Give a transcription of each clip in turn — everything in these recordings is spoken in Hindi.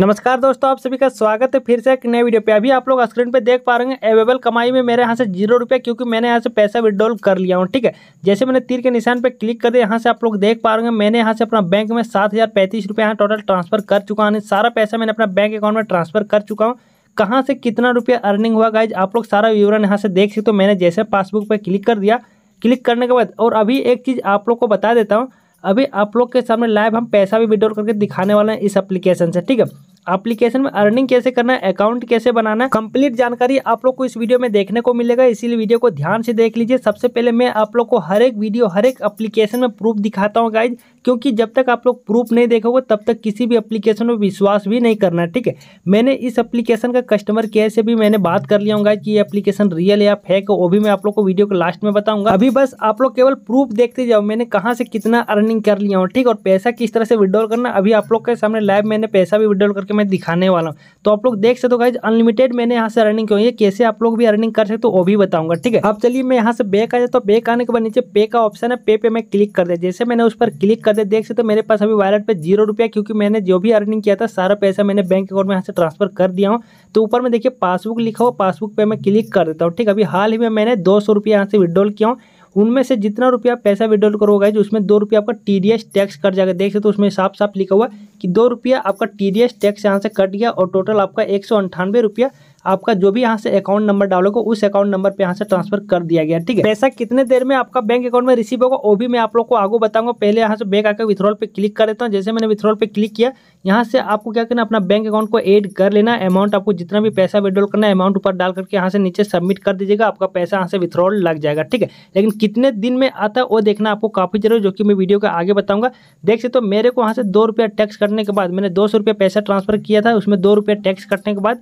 नमस्कार दोस्तों आप सभी का स्वागत है फिर से एक नए वीडियो पे अभी आप लोग स्क्रीन पे देख पा रहे हैं अवेलेबल कमाई में मेरे यहाँ से जीरो रुपया क्योंकि मैंने यहाँ से पैसा विड्रॉल कर लिया हूँ ठीक है जैसे मैंने तीर के निशान पे क्लिक कर दिया यहाँ से आप लोग देख पा रहे हैं मैंने यहाँ से अपना बैंक में सात हज़ार पैंतीस रुपये यहाँ टोटल ट्रांसफर कर चुका हूँ सारा पैसा मैंने अपना बैंक अकाउंट में ट्रांसफर कर चुका हूँ कहाँ से कितना रुपया अर्निंग हुआ गाइज आप लोग सारा विवरण यहाँ से देख सकते हो मैंने जैसे पासबुक पर क्लिक कर दिया क्लिक करने के बाद और अभी एक चीज़ आप लोग को बता देता हूँ अभी आप लोग के सामने लाइव हम पैसा भी विड्रॉल करके दिखाने वाले हैं इस एप्लीकेशन से ठीक है एप्लीकेशन में अर्निंग कैसे करना है अकाउंट कैसे बनाना है कंप्लीट जानकारी आप लोग को इस वीडियो में देखने को मिलेगा इसीलिए वीडियो को ध्यान से देख लीजिए सबसे पहले मैं आप लोग को हर एक वीडियो हर एक एप्लीकेशन में प्रूफ दिखाता हूँ गाइज क्योंकि जब तक आप लोग प्रूफ नहीं देखोगे तब तक किसी भी एप्लीकेशन में विश्वास भी नहीं करना ठीक है मैंने इस एप्लीकेशन का कस्टमर केयर से भी मैंने बात कर लिया होगा कि ये एप्लीकेशन रियल या फेक वो भी मैं आप लोग को वीडियो को लास्ट में बताऊंगा अभी बस आप लोग केवल प्रूफ देखते जाओ मैंने कहाँ से कितना अर्निंग कर लिया हूँ ठीक और पैसा किस तरह से विड्रॉल करना अभी आप लोग के सामने लाइव मैंने पैसा भी विड्रॉल करके मैं दिखाने वाला हूँ तो आप लोग देख सकते हो गाइज अनलिमिटेड मैंने यहाँ से अर्निंग की है कैसे आप लोग भी अर्निंग कर सकते हो वो भी बताऊंगा ठीक है अब चलिए मैं यहाँ से बैक आ जाता हूँ बैक आने के बाद नीचे पे का ऑप्शन है पे पे मैं क्लिक कर दिया जैसे मैंने उस पर क्लिक करते देख सकते हो मेरे पास अभी वॉलेट पे जीरो रुपया क्योंकि मैंने जो भी अर्निंग किया था सारा पैसा मैंने बैंक अकाउंट में यहाँ से ट्रांसफर कर दिया हूँ तो ऊपर में देखिए पासबुक लिखा हुआ पासबुक पर मैं क्लिक कर देता हूँ ठीक अभी हाल ही में मैंने दो सौ रुपया यहाँ से विड्रॉल किया हूँ उनमें से जितना रुपया पैसा विड्रॉल करोगे जो उसमें दो रुपया आपका टी टैक्स कट जाएगा देख सकते हो तो उसमें साफ साफ लिखा हुआ कि दो रुपया आपका टी डी एस टैक्स यहाँ से कट गया और टोटल आपका एक सौ अंठानवे रुपया आपका जो भी यहाँ से अकाउंट नंबर डालोगे उस अकाउंट नंबर पे यहाँ से ट्रांसफर कर दिया गया ठीक है पैसा कितने देर में आपका बैंक अकाउंट में रिसीव होगा वो भी मैं आप लोग को आगे बताऊंगा पहले यहाँ से बैंक आकर विथ्रॉल पे क्लिक कर देता हूँ जैसे मैंने विथ्रॉल पे क्लिक किया यहाँ से आपको क्या करना अपना बैंक अकाउंट को एड कर लेना अमाउंट आपको जितना भी पैसा विड्रॉल करना है अमाउंट ऊपर डाल करके यहाँ से नीचे सबमिट कर दीजिएगा आपका पैसा यहाँ से विथ्रॉल लग जाएगा ठीक है लेकिन कितने दिन में आता है वो देखना आपको काफी जरूर जो कि मैं वीडियो का आगे बताऊंगा देख सकते हो मेरे को यहाँ से दो रुपया टैक्स कर करने के बाद मैंने दो सौ रुपये पैसा ट्रांसफ़र किया था उसमें दो रुपये टैक्स कटने के बाद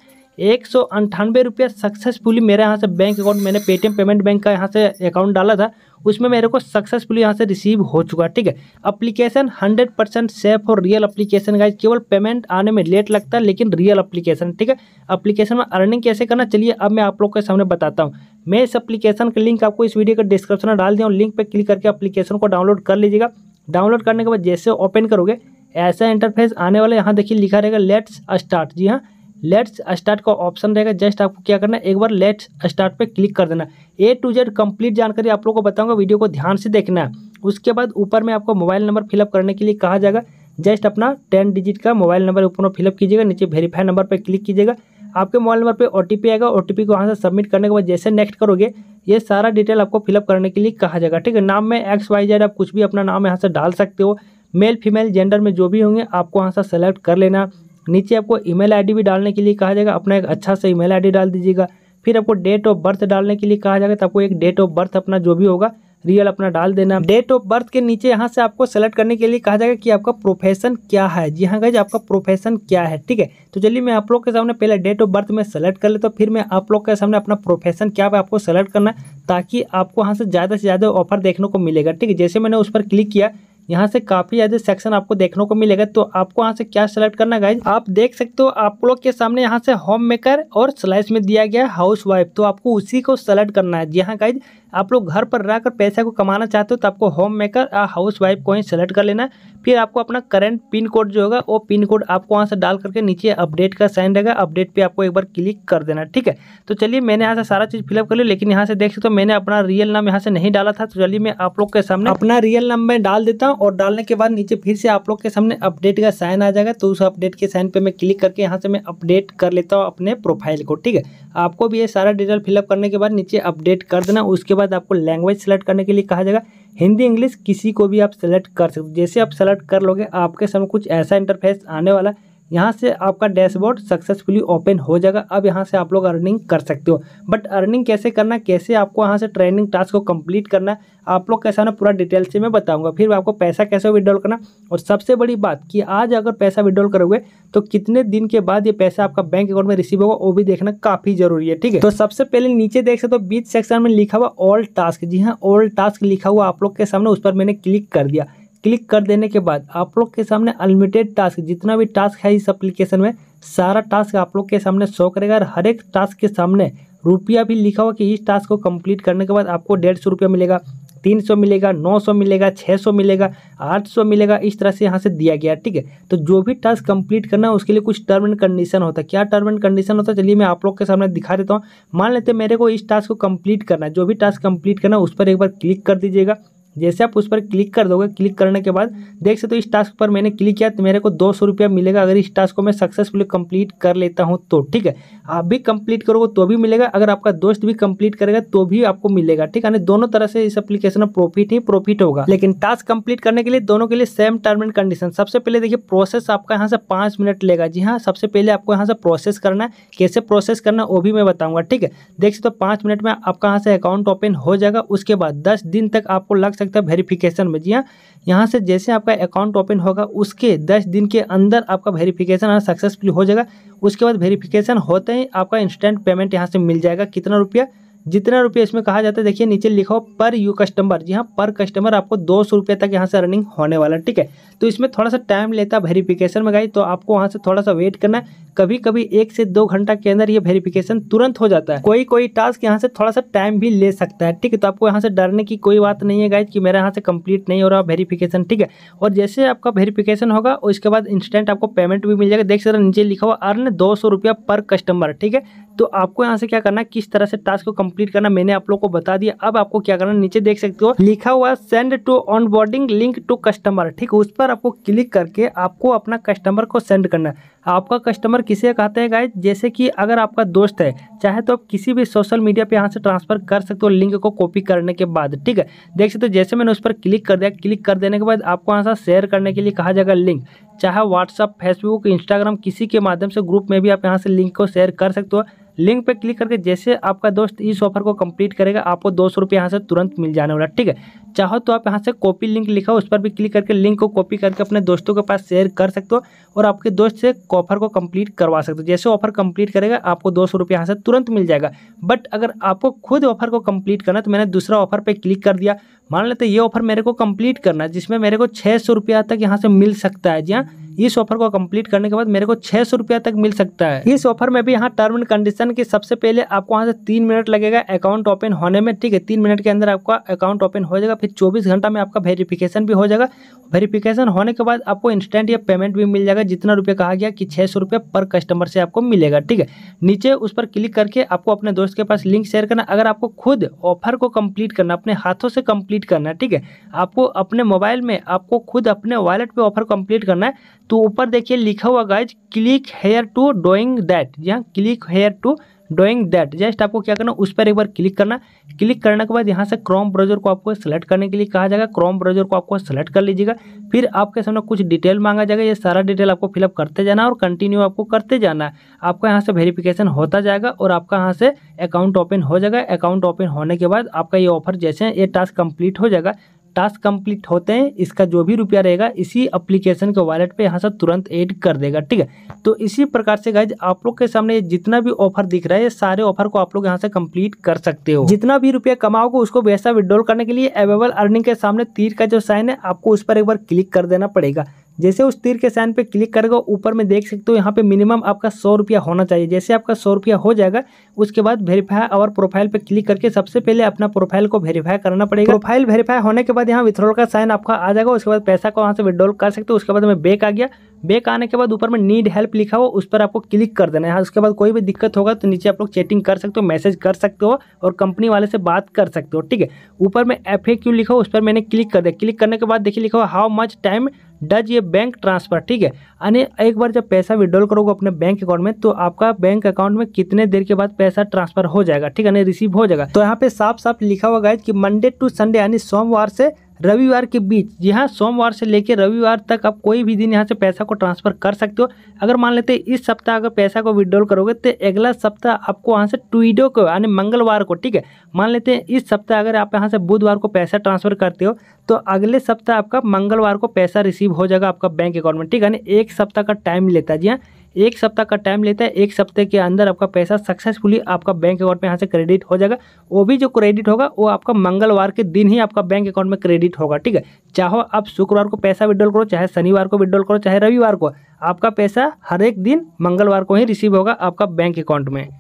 एक सौ अंठानवे रुपया सक्सेसफुली मेरे यहाँ से बैंक अकाउंट मैंने पेटीएम पेमेंट बैंक का यहाँ से अकाउंट डाला था उसमें मेरे को सक्सेसफुली यहाँ से रिसीव हो चुका ठीक है अप्लीकेशन हंड्रेड परसेंट सेफ और रियल अप्लीकेशन गाइज केवल पेमेंट आने में लेट लगता है लेकिन रियल अप्लीकेशन ठीक है अप्लीकेशन में अर्निंग कैसे करना चलिए अब मैं आप लोग के सामने बताता हूँ मैं इस अप्लीकेशन का लिंक आपको इस वीडियो के डिस्क्रिप्शन में डाल दिया हूँ लिंक पर क्लिक करके अप्लीकेशन को डाउनलोड कर लीजिएगा डाउनलोड करने के बाद जैसे ओपन करोगे ऐसा इंटरफेस आने वाला यहाँ देखिए लिखा रहेगा लेट्स स्टार्ट जी हाँ लेट्स स्टार्ट का ऑप्शन रहेगा जस्ट आपको क्या करना है एक बार लेट्स स्टार्ट पे क्लिक कर देना ए टू जेड कंप्लीट जानकारी आप लोगों को बताऊंगा वीडियो को ध्यान से देखना है उसके बाद ऊपर में आपको मोबाइल नंबर फिलअप करने के लिए कहा जाएगा जस्ट अपना टेन डिजिट का मोबाइल नंबर ऊपर में फिलअप कीजिएगा नीचे वेरीफाई नंबर पर क्लिक कीजिएगा आपके मोबाइल नंबर पर ओ आएगा ओ को वहाँ से सबमिट करने के बाद जैसे नेक्स्ट करोगे ये सारा डिटेल आपको फिलअप करने के लिए कहा जाएगा ठीक है नाम में एक्स वाई जेड आप कुछ भी अपना नाम यहाँ से डाल सकते हो मेल फीमेल जेंडर में जो भी होंगे आपको वहाँ से सेलेक्ट कर लेना नीचे आपको ईमेल आईडी भी डालने के लिए कहा जाएगा अपना एक अच्छा सा ईमेल आईडी डाल दीजिएगा फिर आपको डेट ऑफ बर्थ डालने के लिए कहा जाएगा तो आपको एक डेट ऑफ बर्थ अपना जो भी होगा रियल अपना डाल देना डेट ऑफ बर्थ के नीचे यहाँ से आपको सेलेक्ट करने के लिए कहा जाएगा कि आपका प्रोफेशन क्या है जी हाँ गाइज आपका प्रोफेशन क्या है ठीक है तो चलिए मैं आप लोग के सामने पहले डेट ऑफ बर्थ में सेलेक्ट कर लेता तो हूँ फिर मैं आप लोग के सामने अपना प्रोफेशन क्या है आपको सेलेक्ट करना ताकि आपको यहाँ से ज़्यादा से ज़्यादा ऑफर देखने को मिलेगा ठीक है जैसे मैंने उस पर क्लिक किया यहाँ से काफी ज्यादा सेक्शन आपको देखने को मिलेगा तो आपको यहाँ से क्या सिलेक्ट करना गाइज आप देख सकते हो आप लोग के सामने यहाँ से होम मेकर और स्लाइस में दिया गया हाउस वाइफ तो आपको उसी को सेलेक्ट करना है जी हाँ गाइज आप लोग घर पर रहकर पैसे को कमाना चाहते हो तो आपको होम मेकर या हाउस वाइफ को ही सेलेक्ट कर लेना फिर आपको अपना करंट पिन कोड जो होगा वो पिन कोड आपको वहाँ से डाल करके नीचे अपडेट का साइन रहेगा अपडेट पे आपको एक बार क्लिक कर देना ठीक है तो चलिए मैंने यहाँ से सारा चीज़ फिलअप कर लिया लेकिन यहाँ से देख सकते हो मैंने अपना रियल नाम यहाँ से नहीं डाला था तो चलिए मैं आप लोग के सामने अपना रियल नाम मैं डाल देता हूँ और डालने के बाद नीचे फिर से आप लोग के सामने अपडेट का साइन आ जाएगा तो उस अपडेट के साइन पर मैं क्लिक करके यहाँ से मैं अपडेट कर लेता हूँ अपने प्रोफाइल को ठीक है आपको भी ये सारा डिटेल फिलअप करने के बाद नीचे अपडेट कर देना उसके बाद आपको लैंग्वेज सेलेक्ट करने के लिए कहा जाएगा हिंदी इंग्लिश किसी को भी आप सेलेक्ट कर सकते जैसे आप सेलेक्ट कर लोगे आपके सामने कुछ ऐसा इंटरफेस आने वाला है यहाँ से आपका डैशबोर्ड सक्सेसफुली ओपन हो जाएगा अब यहाँ से आप लोग अर्निंग कर सकते हो बट अर्निंग कैसे करना कैसे आपको यहाँ से ट्रेनिंग टास्क को कंप्लीट करना आप लोग कैसा ना पूरा डिटेल से मैं बताऊंगा फिर आपको पैसा कैसे विड्रॉल करना और सबसे बड़ी बात कि आज अगर पैसा विड्रॉल करोगे तो कितने दिन के बाद ये पैसा आपका बैंक अकाउंट में रिसीव होगा वो भी देखना काफ़ी जरूरी है ठीक है तो सबसे पहले नीचे देख सकते हो बीच सेक्शन में लिखा हुआ ऑल टास्क जी हाँ ऑल टास्क लिखा हुआ आप लोग के सामने उस पर मैंने क्लिक कर दिया क्लिक कर देने के बाद आप लोग के सामने अनलिमिटेड टास्क जितना भी टास्क है इस एप्लीकेशन में सारा टास्क आप लोग के सामने शो करेगा और हर एक टास्क के सामने रुपया भी लिखा हुआ कि इस टास्क को कंप्लीट करने के बाद आपको डेढ़ सौ रुपया मिलेगा तीन सौ मिलेगा नौ सौ मिलेगा छः सौ मिलेगा आठ सौ मिलेगा इस तरह से यहाँ से दिया गया ठीक है तो जो भी टास्क कंप्लीट करना है उसके लिए कुछ टर्म एंड कंडीशन होता है क्या टर्म एंड कंडीशन होता है चलिए मैं आप लोग के सामने दिखा देता हूँ मान लेते मेरे को इस टास्क को कंप्लीट करना है जो भी टास्क कंप्लीट करना है उस पर एक बार क्लिक कर दीजिएगा जैसे आप उस पर क्लिक कर दोगे क्लिक करने के बाद देख सकते हो तो इस टास्क पर मैंने क्लिक किया तो मेरे को दो सौ रुपया मिलेगा अगर इस टास्क को मैं सक्सेसफुली कंप्लीट कर लेता हूँ तो ठीक है आप भी कंप्लीट करोगे तो भी मिलेगा अगर आपका दोस्त भी कंप्लीट करेगा तो भी आपको मिलेगा ठीक है दोनों तरह से इस अपलीकेशन में प्रॉफिट ही प्रॉफिट होगा लेकिन टास्क कंप्लीट करने के लिए दोनों के लिए सेम टर्म एंड कंडीशन सबसे पहले देखिए प्रोसेस आपका यहाँ से पाँच मिनट लेगा जी हाँ सबसे पहले आपको यहाँ से प्रोसेस करना है कैसे प्रोसेस करना वो भी मैं बताऊंगा ठीक है देख सकते हो पांच मिनट में आपका यहाँ से अकाउंट ओपन हो जाएगा उसके बाद दस दिन तक आपको लग सकता सकता है वेरीफिकेशन में जी हाँ यहाँ से जैसे आपका अकाउंट ओपन होगा उसके दस दिन के अंदर आपका वेरीफिकेशन सक्सेसफुल हो जाएगा उसके बाद वेरीफिकेशन होते ही आपका इंस्टेंट पेमेंट यहाँ से मिल जाएगा कितना रुपया जितना रुपया इसमें कहा जाता है देखिए नीचे लिखो पर यू कस्टमर जी हाँ पर कस्टमर आपको दो सौ रुपये तक यहाँ से अर्निंग होने वाला है ठीक है तो इसमें थोड़ा सा टाइम लेता है वेरीफिकेशन में गाई तो आपको वहाँ से थोड़ा सा वेट करना है कभी कभी एक से दो घंटा के अंदर ये वेरीफिकेशन तुरंत हो जाता है कोई कोई टास्क यहाँ से थोड़ा सा टाइम भी ले सकता है ठीक है तो आपको यहाँ से डरने की कोई बात नहीं है गाइज कि मेरा यहाँ से कंप्लीट नहीं हो रहा वेरीफिकेशन ठीक है और जैसे आपका वेरीफिकेशन होगा उसके बाद इंस्टेंट आपको पेमेंट भी मिल जाएगा देख सकते नीचे लिखा हुआ अर्न दो सौ रुपया पर कस्टमर ठीक है तो आपको यहाँ से क्या करना किस तरह से टास्क को कंप्लीट करना मैंने आप लोग को बता दिया अब आपको क्या करना नीचे देख सकते हो लिखा हुआ send to onboarding link to customer ठीक उस पर आपको क्लिक करके आपको अपना कस्टमर को सेंड करना आपका कस्टमर किसे कहते हैं गाइज जैसे कि अगर आपका दोस्त है चाहे तो आप किसी भी सोशल मीडिया पे यहाँ से ट्रांसफर कर सकते हो लिंक को कॉपी करने के बाद ठीक है देख सकते हो जैसे मैंने उस पर क्लिक कर दिया क्लिक कर देने के बाद आपको यहाँ से शेयर करने के लिए कहा जाएगा लिंक चाहे व्हाट्सअप फेसबुक इंस्टाग्राम किसी के माध्यम से ग्रुप में भी आप यहाँ से लिंक को शेयर कर सकते हो लिंक पे क्लिक करके जैसे आपका दोस्त इस ऑफर को कंप्लीट करेगा आपको दो सौ रुपये यहाँ से तुरंत मिल जाने वाला ठीक है चाहो तो आप यहाँ से कॉपी लिंक लिखा उस पर भी क्लिक करके लिंक को कॉपी करके अपने दोस्तों के पास शेयर कर सकते हो और आपके दोस्त से ऑफर को कंप्लीट करवा सकते हो जैसे ऑफर कंप्लीट करेगा आपको दो सौ यहाँ से तुरंत मिल जाएगा बट अगर आपको खुद ऑफर को कंप्लीट करना तो मैंने दूसरा ऑफर पर क्लिक कर दिया मान लेते ये ऑफर मेरे को कम्प्लीट करना है जिसमें मेरे को छः सौ रुपया तक यहाँ से मिल सकता है जी हाँ इस ऑफर को कंप्लीट करने के बाद मेरे को छः सौ रुपया तक मिल सकता है इस ऑफर में भी यहाँ टर्म एंड कंडीशन के सबसे पहले आपको वहाँ से तीन मिनट लगेगा अकाउंट ओपन होने में ठीक है तीन मिनट के अंदर आपका अकाउंट ओपन हो जाएगा फिर चौबीस घंटा में आपका वेरीफिकेशन भी हो जाएगा वेरीफिकेशन होने के बाद आपको इंस्टेंट या पेमेंट भी मिल जाएगा जितना रुपये कहा गया कि छः सौ रुपये पर कस्टमर से आपको मिलेगा ठीक है नीचे उस पर क्लिक करके आपको अपने दोस्त के पास लिंक शेयर करना अगर आपको खुद ऑफर को कम्प्लीट करना अपने हाथों से कंप्लीट करना ठीक है आपको अपने मोबाइल में आपको खुद अपने वॉलेट पे ऑफर कंप्लीट करना है तो ऊपर देखिए लिखा हुआ guys click here to doing that यहाँ click here to doing that just आपको क्या करना उस पर एक बार क्लिक करना क्लिक करने के बाद यहाँ से क्रोम ब्राउजर को आपको सेलेक्ट करने के लिए कहा जाएगा क्रोम ब्राउजर को आपको सेलेक्ट कर लीजिएगा फिर आपके सामने कुछ डिटेल मांगा जाएगा ये सारा डिटेल आपको फिलअप करते जाना और कंटिन्यू आपको करते जाना आपका यहाँ से वेरीफिकेशन होता जाएगा और आपका यहाँ से अकाउंट ओपन हो जाएगा अकाउंट ओपन होने के बाद आपका ये ऑफर जैसे ये टास्क कंप्लीट हो जाएगा टास्क कंप्लीट होते हैं इसका जो भी रुपया रहेगा इसी एप्लीकेशन के वॉलेट पे यहाँ से तुरंत ऐड कर देगा ठीक है तो इसी प्रकार से गाइज आप लोग के सामने जितना भी ऑफर दिख रहा है सारे ऑफर को आप लोग यहाँ से कंप्लीट कर सकते हो जितना भी रुपया कमाओगे उसको वैसा विड्रॉल करने के लिए अवेलेबल अर्निंग के सामने तीर का जो साइन है आपको उस पर एक बार क्लिक कर देना पड़ेगा जैसे उस तीर के साइन पे क्लिक करेगा ऊपर में देख सकते हो यहाँ पे मिनिमम आपका सौ रुपया होना चाहिए जैसे आपका सौ रुपया हो जाएगा उसके बाद वेरीफाई और प्रोफाइल पे क्लिक करके सबसे पहले अपना प्रोफाइल को वेरीफाई करना पड़ेगा प्रोफाइल वेरीफाई होने के बाद यहाँ विथड्रॉल का साइन आपका आ जाएगा उसके बाद पैसा को वहाँ से विड्रॉल कर सकते हो उसके बाद मैं बेक आ गया बेक आने के बाद ऊपर में नीड हेल्प लिखा हो उस पर आपको क्लिक कर देना है उसके बाद कोई भी दिक्कत होगा तो नीचे आप लोग चैटिंग कर सकते हो मैसेज कर सकते हो और कंपनी वाले से बात कर सकते हो ठीक है ऊपर में एफ ए क्यू लिखा हो उस पर मैंने क्लिक कर दिया क्लिक करने के बाद देखिए लिखा हो हाउ मच टाइम डज ये बैंक ट्रांसफर ठीक है यानी एक बार जब पैसा विड्रॉल करोगे अपने बैंक अकाउंट में तो आपका बैंक अकाउंट में कितने देर के बाद पैसा ट्रांसफर हो जाएगा ठीक है रिसीव हो जाएगा तो यहाँ पे साफ साफ लिखा हुआ है कि मंडे टू संडे यानी सोमवार से रविवार के बीच जी हाँ सोमवार से लेकर रविवार तक आप कोई भी दिन यहाँ से पैसा को ट्रांसफ़र कर सकते हो अगर मान लेते इस सप्ताह अगर पैसा को विड्रॉल करोगे तो अगला सप्ताह आपको वहाँ से ट्वीडो को यानी मंगलवार को ठीक है मान लेते हैं इस सप्ताह अगर आप यहाँ से बुधवार को पैसा ट्रांसफ़र करते हो तो अगले सप्ताह आपका मंगलवार को पैसा रिसीव हो जाएगा आपका बैंक अकाउंट में ठीक है यानी एक सप्ताह का टाइम लेता है जी हाँ एक सप्ताह का टाइम लेता है एक सप्ताह के अंदर आपका पैसा सक्सेसफुली आपका बैंक अकाउंट में यहाँ से क्रेडिट हो जाएगा वो भी जो क्रेडिट होगा वो आपका मंगलवार के दिन ही आपका बैंक अकाउंट में क्रेडिट होगा ठीक है चाहो आप शुक्रवार को पैसा विड्रॉल करो चाहे शनिवार को विड्रॉल करो चाहे रविवार को आपका पैसा हर एक दिन मंगलवार को ही रिसीव होगा आपका बैंक अकाउंट में